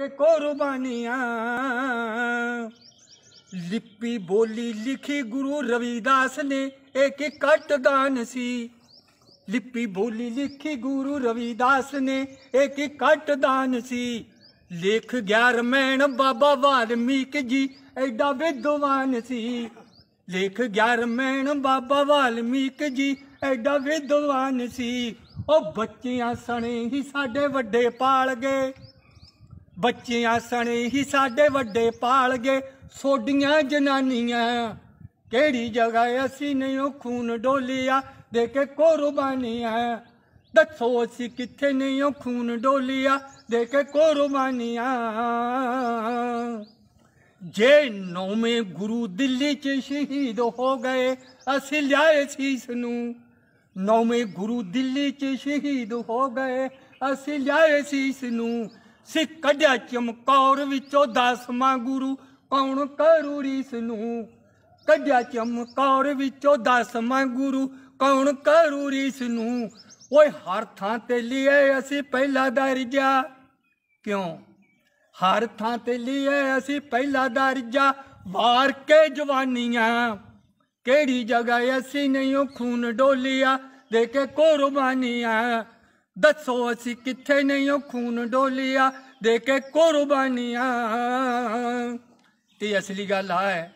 ਕੇ ਕੁਰਬਾਨੀਆਂ ਲਿਪੀ ਬੋਲੀ ਲਿਖੀ ਗੁਰੂ ਰਵਿਦਾਸ ਨੇ ਇੱਕ ਕਟ ਗਾਨ ਸੀ ਲਿਪੀ ਬੋਲੀ ਲਿਖੀ ਗੁਰੂ ਰਵਿਦਾਸ ਨੇ ਇੱਕ ਕਟ ਦਾਨ ਸੀ ਲੇਖ ਗਿਆਰ ਮੈਣ ਬਾਬਾ ਵਾਲਮੀਕ ਜੀ ਐਡਾ ਵਿਦਵਾਨ ਸੀ ਲੇਖ ਗਿਆਰ ਮੈਣ ਬਾਬਾ ਵਾਲਮੀਕ ਜੀ ਐਡਾ ਵਿਦਵਾਨ ਸੀ ਉਹ ਬੱਚਿਆਂ ਸਣੇ ਹੀ ਸਾਡੇ ਵੱਡੇ ਪਾਲ ਗਏ ਬੱਚਿਆਂ ਸਣੇ ਹੀ ਸਾਡੇ ਵੱਡੇ ਪਾਲ ਗਏ ਸੋਡੀਆਂ ਜਨਾਨੀਆਂ ਕਿਹੜੀ ਜਗ੍ਹਾ ਅਸੀਂ ਨਹੀਂ ਉਹ ਖੂਨ ਡੋਲਿਆ ਦੇ ਕੇ ਕੁਰਬਾਨੀਆਂ ਦੱਸੋ ਅਸੀਂ ਕਿੱਥੇ ਨਹੀਂ ਉਹ ਖੂਨ ਡੋਲਿਆ ਦੇ ਕੇ ਕੁਰਬਾਨੀਆਂ ਜੇ ਨੌਵੇਂ ਗੁਰੂ ਦਿੱਲੀ ਚ ਸ਼ਹੀਦ ਹੋ ਗਏ ਅਸੀਂ ਲਿਆਏ ਸੀਸ ਨੂੰ ਨੌਵੇਂ ਗੁਰੂ ਦਿੱਲੀ ਚ ਸ਼ਹੀਦ ਹੋ ਗਏ ਅਸੀਂ ਲਿਆਏ ਸੀਸ ਨੂੰ ਸੇ ਕੱਢਿਆ ਚਮਕੌਰ ਵਿੱਚੋਂ ਦਸਵਾਂ ਗੁਰੂ ਕੌਣ ਕਰੂ ਰੀਸ ਨੂੰ ਕੱਢਿਆ ਚਮਕੌਰ ਵਿੱਚੋਂ ਦਸਵਾਂ ਗੁਰੂ ਕੌਣ ਕਰੂ ਰੀਸ ਨੂੰ ਓਏ ਹਰ ਥਾਂ ਤੇ ਲਿਏ ਅਸੀਂ ਪਹਿਲਾ ਦਰਜਾ ਕਿਉਂ ਹਰ ਥਾਂ ਤੇ ਲਿਏ ਅਸੀਂ ਪਹਿਲਾ ਦਰਜਾ ਵਾਰ ਕੇ ਜਵਾਨੀਆਂ ਕਿਹੜੀ ਜਗ੍ਹਾ ਅਸੀਂ ਨਹੀਂ ਖੂਨ ਡੋਲਿਆ ਦੇ ਕੇ ਕੁਰਬਾਨੀਆਂ ਦੱਸੋ ਅਸੀਂ ਕਿੱਥੇ ਨਹੀਂ ਖੂਨ ਡੋਲਿਆ ਦੇ ਕੇ ਕੁਰਬਾਨੀਆਂ ਤੇ ਅਸਲੀ ਗੱਲ ਆ ਹੈ